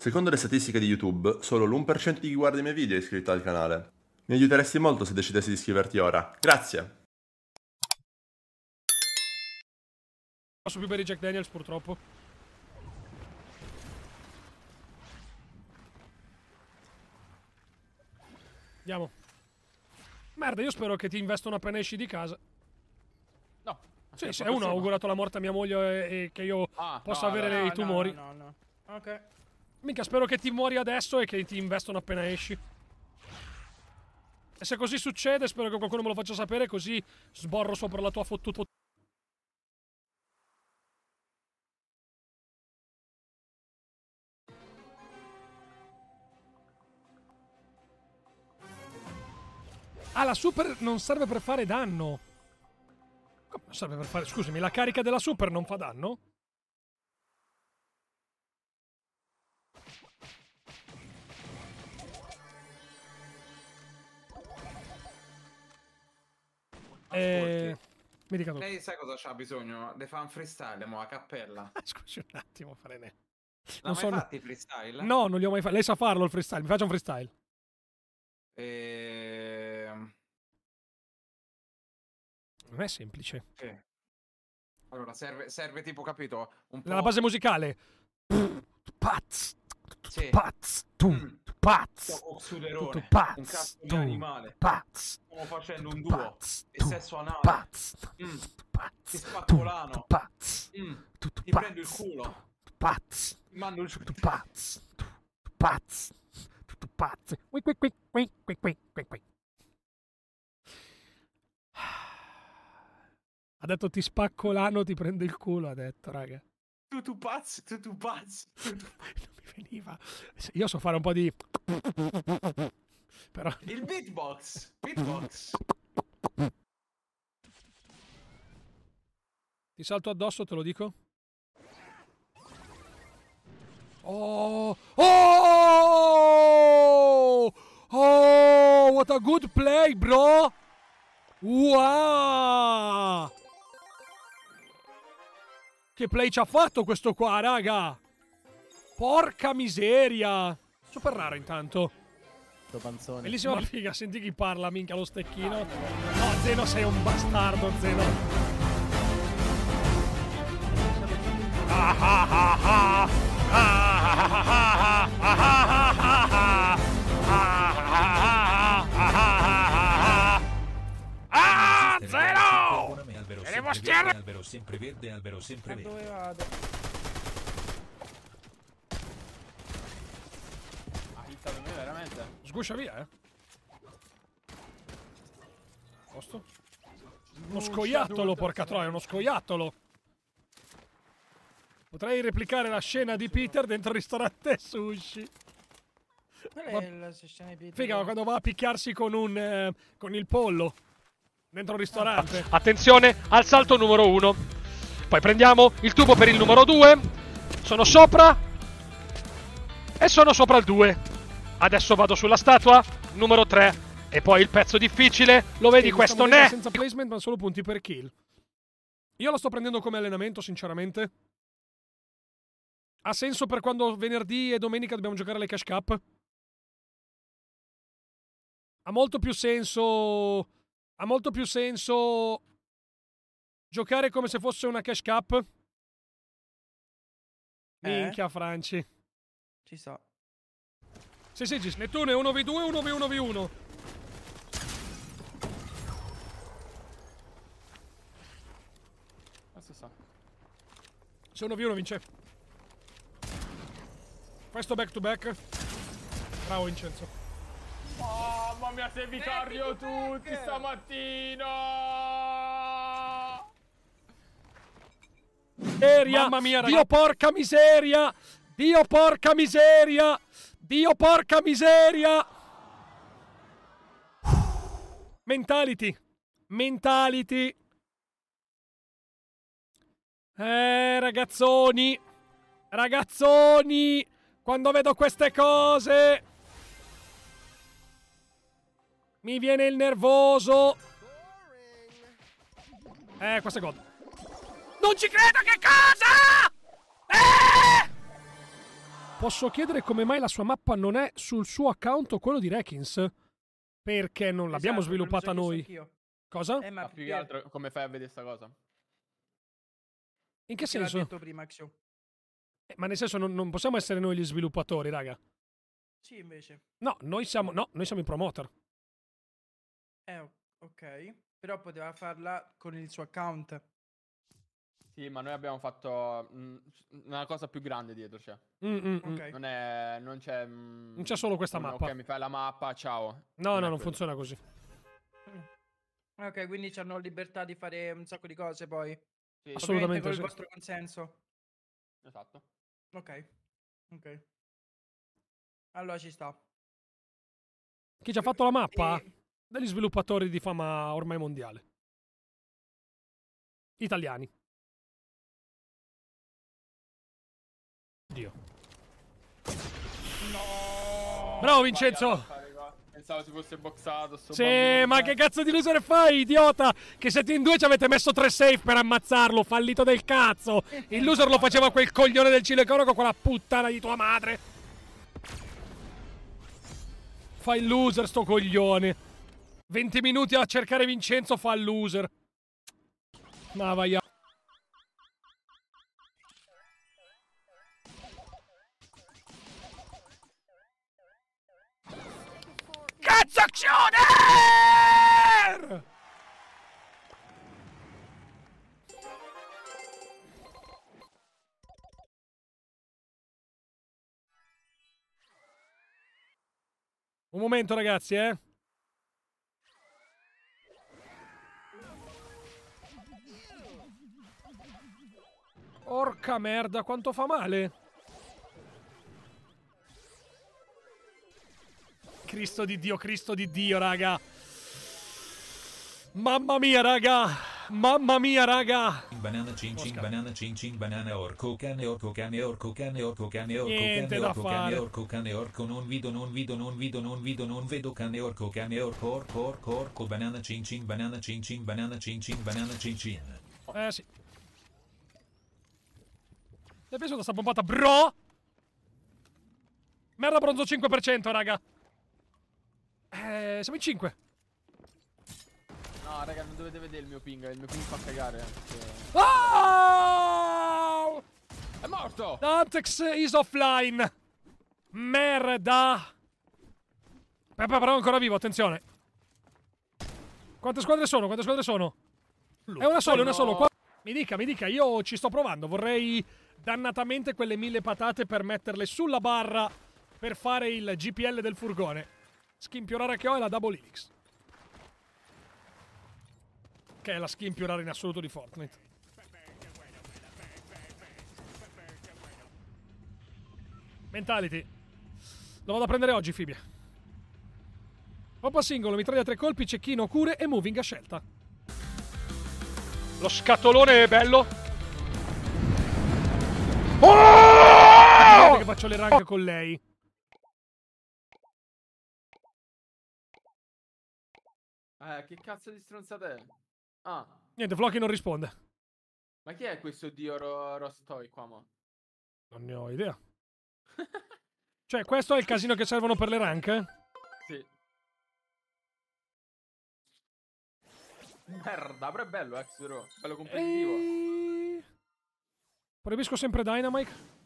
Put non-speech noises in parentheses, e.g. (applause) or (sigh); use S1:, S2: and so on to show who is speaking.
S1: Secondo le statistiche di YouTube, solo l'1% di chi guarda i miei video è iscritto al canale. Mi aiuteresti molto se decidessi di iscriverti ora. Grazie! Passo più per i Jack Daniels purtroppo. Andiamo. Merda, io spero che ti investano appena esci di casa. No. Sì, se uno ha augurato la morte a mia moglie e, e che io ah, possa no, avere no, i tumori. No, no, no. Ok. Mica spero che ti muori adesso e che ti investono appena esci. E se così succede, spero che qualcuno me lo faccia sapere, così sborro sopra la tua fottuta... Ah, la super non serve per fare danno. Come serve per fare... Scusami, la carica della super non fa danno? Eh, mi dica Lei sa cosa c'ha bisogno? Le fa un freestyle, mo, a cappella. (laughs) Scusi un attimo, Farene. Non ho so... fatti freestyle? No, non li ho mai fatti. Lei sa farlo il freestyle, mi faccia un freestyle. Eh... Non è semplice. Sì. Allora, serve, serve, tipo, capito? Un po'... La base musicale. Pazz. Sì. Pazz. Tu. Mm. Pazz. Un cazzo di animale. Pazz. Stiamo facendo un duo e sesso anale. Pazz, mm. pazz, spaccolano. pazz, mm. ti prendo il culo. Tu, pazz, ti mando il tu, pazz, tu, tu pazz, tu, tu pazz. Qui, qui, qui, qui, qui, qui, qui, qui. Ha detto ti spacco l'ano, ti prendo il culo, ha detto, raga. Tu tu pazzi, tu tu pazzi. (laughs) non mi veniva. Io so fare un po' di... (laughs) Però... Il beatbox. Beatbox. Ti salto addosso, te lo dico. Oh! Oh! Oh! What a good play, bro! Wow! Che play ci ha fatto questo qua, raga! Porca miseria! Super raro intanto. Sto panzone. Bellissima figa, senti chi parla, minchia lo stecchino. No, Zeno sei un bastardo, Zeno. Ah,
S2: zero!
S1: Tenemos tierra. Albero siempre verde, albero siempre verde. Dove vado? Ha hittato me veramente. Sguscia via, eh. Posto? Uno scoiattolo, porca troia, uno scoiattolo. Potrei replicare la scena di Peter dentro il ristorante sushi. Qual è la scena di Peter? Figa, ma quando va a picchiarsi con un... Eh, con il pollo. Dentro il ristorante. Ah, attenzione al salto numero uno. Poi prendiamo il tubo per il numero due. Sono sopra. E sono sopra il due. Adesso vado sulla statua. Numero tre. E poi il pezzo difficile. Lo vedi sì, questo? Ne! Senza placement ma solo punti per kill. Io lo sto prendendo come allenamento, sinceramente ha senso per quando venerdì e domenica dobbiamo giocare alle Cash Cup? Ha molto più senso. Ha molto più senso giocare come se fosse una Cash Cup? Eh? Minchia, Franci. Ci so. Sì, sì, Gis. Nettune 1v2, 1v1v1. Questo sa. Se 1v1 vince. Fai sto back to back. Bravo Vincenzo. mamma mia, sei vicario tutti back. stamattina! Miseria, mamma mia, ragazzi. Dio porca miseria! Dio porca miseria! Dio porca miseria! Mentality. Mentality. Eh, ragazzoni. Ragazzoni. Quando vedo queste cose... Mi viene il nervoso. Eh, questo è god Non ci credo che cosa! Eh! Posso chiedere come mai la sua mappa non è sul suo account o quello di Rekins? Perché non esatto, l'abbiamo esatto, sviluppata non noi. Cosa? Eh, ma, ma più che altro come fai a vedere sta cosa? In che senso? L'ho detto prima, Xio. Eh, ma nel senso, non, non possiamo essere noi gli sviluppatori, raga. Sì, invece. No, noi siamo, no, noi siamo i promoter. Eh, ok. Però poteva farla con il suo account. Sì, ma noi abbiamo fatto mh, mm, mm, una cosa più grande dietro, cioè. Mm, mm, mm. okay. non, è, non, c'è... Mh, non c'è solo questa mappa. Ok, mi fai la mappa, ciao. No, non no, non funziona così. Ok, quindi hanno libertà di fare un sacco di cose poi. Sì. Assolutamente. Con sì. il vostro consenso. Esatto. Ok, ok. Allora ci sta. Chi ci ha fatto la mappa? E... Degli sviluppatori di fama ormai mondiale. Italiani. Dio. No! Bravo Vincenzo! pensavo si fosse boxato. sì, bambino. ma che cazzo di loser fai, idiota? Che siete in due ci avete messo tre safe per ammazzarlo, fallito del cazzo. Il loser lo faceva quel coglione del Cile con la puttana di tua madre. Fai il loser sto coglione. 20 minuti a cercare Vincenzo fa il loser. Ma vai a... Transactioner! Un momento ragazzi, eh. Orca merda, quanto fa male! Cristo di Dio, Cristo di Dio, raga. Mamma mia, raga. Mamma mia, raga! Banana cin cin banana cin cin banana orco cane orco cane orco cane orco cane orco cane orco cane orco cane orco non vedo non vedo non vedo non vedo non vedo cane orco cane orco orco orco orco banana cin cin banana cin cin banana cin cin banana cin cin. Eh sì. Mi è piaciuta sta pompata, bro? Merda bronzo 5%, raga. Eh, siamo in 5. No, raga, non dovete vedere il mio ping. Il mio ping fa cagare. Perché... Oh! È morto! Dantex is offline. Merda. Peppa però è ancora vivo, attenzione. Quante squadre sono? Quante squadre sono? Lo è una sola, è una sola. Qua... Mi dica, mi dica, io ci sto provando. Vorrei dannatamente quelle mille patate per metterle sulla barra per fare il GPL del furgone. Schimpiorare che ho è la Double Helix. Che è la schimpiorare in assoluto di Fortnite. Mentality. Lo vado a prendere oggi, Fibia. Poppa singolo, mitraglia tre colpi, cecchino, cure e moving a scelta. Lo scatolone è bello. Oh! Che faccio le rank con lei. Eh, che cazzo di stronzata è? Ah. Niente, Flocky non risponde. Ma chi è questo dio Ro- Rostoi qua, mo? Non ne ho idea. (laughs) cioè, questo è il casino che servono per le rank? Sì. Merda, però è bello Exuro. Eh, bello competitivo. E... Proibisco sempre Dynamite.